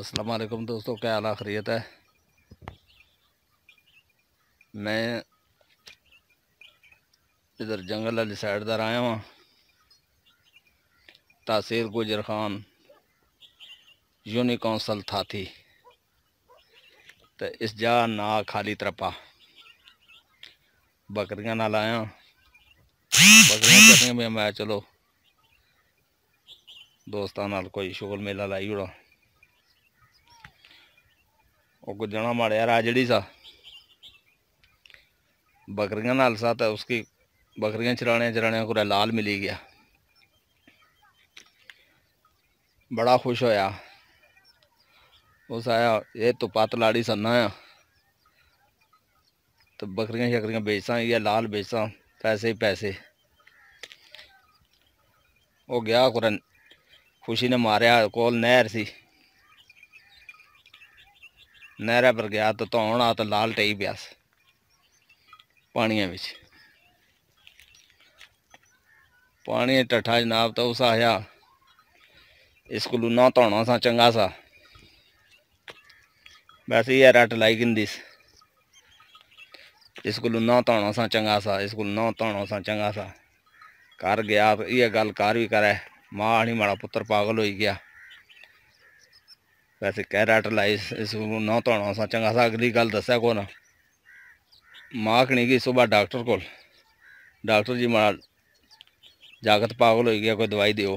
असलम दोस्तों क्या हाल खरीत है मैं इधर जंगल वाली साइड इधर आया हुआ तासीर गुजर खान यूनिकौंसल कौंसल थाथी तो इस जा ना खाली तरपा बकरियां ना लाया बकरियां चलियां भी मैं चलो दोस्तों दोस्तान कोई शुगल मेला लाई ओड़ा उग जना माड़ा राजड़ी सा बकरियां नाल सा तो उसकी बकरियां चराने चराने को लाल मिली गया बड़ा खुश होया उस आया ये तो पत लाड़ी सन्ना आ तो बकरियां शकरियां बेचा या लाल बेचा पैसे ही पैसे वो गया कुरन खुशी ने मारिया कोल नहर सी नहर पर गया तो धोन आ तो लाल टई प्यास पानिया बिच पानी टठा जनाब तो उस आया इसको ना धोना सा चंगा सा वैसे ये रट लाई गिंदी इसको ना धोना सा चंगा सा इसको ना धोना सा चंगा सा कर गया ये गल कार भी करे माँ नहीं माड़ा पुत्र पागल हो गया वैसे कैरेट लाई इसको तो ना धोना असा चंगा सा अगली गल दसा को ना माखनी गई सुबह डॉक्टर को डॉक्टर जी माड़ा जागत पागल हो गया कोई दवाई दो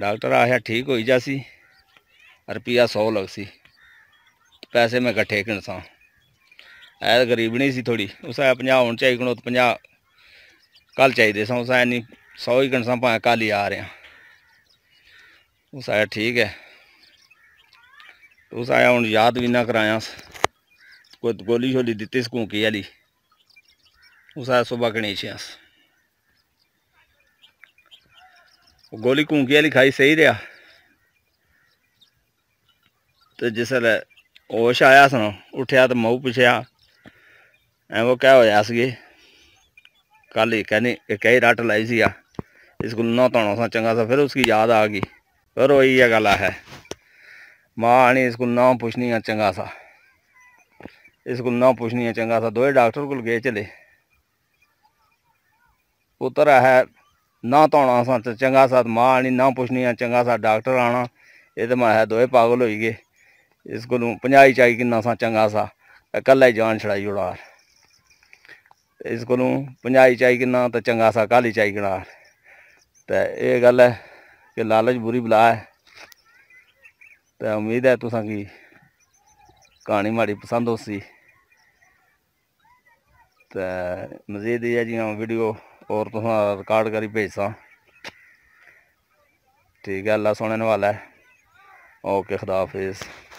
डॉक्टर आया ठीक हो जासी रुपया सौ लग सी पैसे मैं कट्ठे किन सा गरीब नहीं सी थोड़ी उस पाँ हूँ चाहिए कनो तो पाँ कल चाहिए सा सौ ही किन सा भाएँ कल ही आ रहे उस ठीक है तुस आया हूँ याद बी ना कराया कोई गोली शोली दित्ती सकूंकी आह्ली उस आया सुबह गणेश अस गोली घूंकी आह्ली खाई सही रहा तो जिसलै होश आया सन उठ्या तो मऊ पुछया ऐ वो क्या होया अस कल ही कहनी कई रट लाई सी इसको नौता सा चंगा सा फिर उसकी याद आ गई फिर वही गल है ਮਾਂ ਨੇ ਇਸ मां इसको ना ਆ ਚੰਗਾ ਸਾ ਇਸ इसको ना पुछनी ਆ ਚੰਗਾ ਸਾ ਦੋਏ ਡਾਕਟਰ ਕੋਲ ਗਏ ਚਲੇ ਪੁੱਤਰ ਹੈ ਨਾ ਤਾਉਣਾ ਸਾ ਤੇ ਚੰਗਾ ਸਾ ਮਾਂ ਨੇ ਨਾ ਪੁੱਛਣੀ ਆ ਚੰਗਾ ਸਾ ਡਾਕਟਰ ਆਣਾ ਇਹ ਤੇ ਮੈਂ ਦੋਏ ਪਾਗਲ ਹੋਈ ਗਏ ਇਸ ਨੂੰ ਪੰਜਾਈ ਚਾਹੀ ਕਿੰਨਾ ਸਾ ਚੰਗਾ ਸਾ ਇਕੱਲਾ ਹੀ ਜਾਨ ਛੜਾਈ ਉੜਾ ਇਸ ਨੂੰ ਪੰਜਾਈ ਚਾਹੀ ਕਿੰਨਾ ਤੇ ਚੰਗਾ ਸਾ ਕਾਲੀ ਚਾਹੀ ਗਣਾ ਤੇ ਇਹ ਗੱਲ ਹੈ ਕਿ ਲਾਲਚ ਬੁਰੀ ਬਲਾ ਹੈ तो उम्मीद है तुसा की कहानी माड़ी पसंद होसी तो मजीद ये जी वीडियो और तुसा रिकॉर्ड करी भेजसा ठीक है अल्लाह सोने वाला है ओके खुदाफिज